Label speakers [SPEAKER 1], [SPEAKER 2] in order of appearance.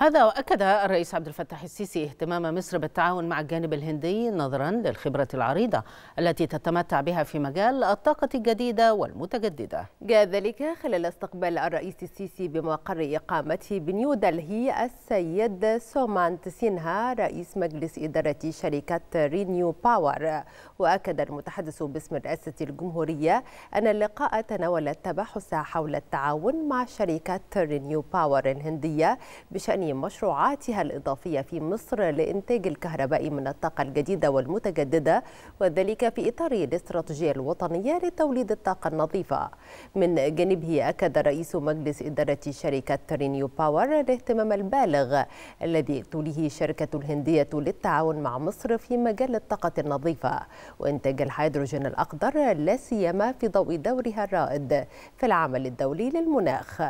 [SPEAKER 1] هذا وأكد الرئيس عبد الفتاح السيسي اهتمام مصر بالتعاون مع الجانب الهندي نظرا للخبرة العريضة التي تتمتع بها في مجال الطاقة الجديدة والمتجددة
[SPEAKER 2] جاء ذلك خلال استقبال الرئيس السيسي بمقر إقامته بنيو دلهي السيد سومانت سينها رئيس مجلس إدارة شركة رينيو باور وأكد المتحدث باسم رئاسة الجمهورية أن اللقاء تناول التباحث حول التعاون مع شركة رينيو باور الهندية بشأن مشروعاتها الإضافية في مصر لإنتاج الكهرباء من الطاقة الجديدة والمتجددة وذلك في إطار الاستراتيجية الوطنية لتوليد الطاقة النظيفة من جانبه أكد رئيس مجلس إدارة شركة رينيو باور الاهتمام البالغ الذي توليه الشركة الهندية للتعاون مع مصر في مجال الطاقة النظيفة وإنتاج الهيدروجين الأخضر لا سيما في ضوء دورها الرائد في العمل الدولي للمناخ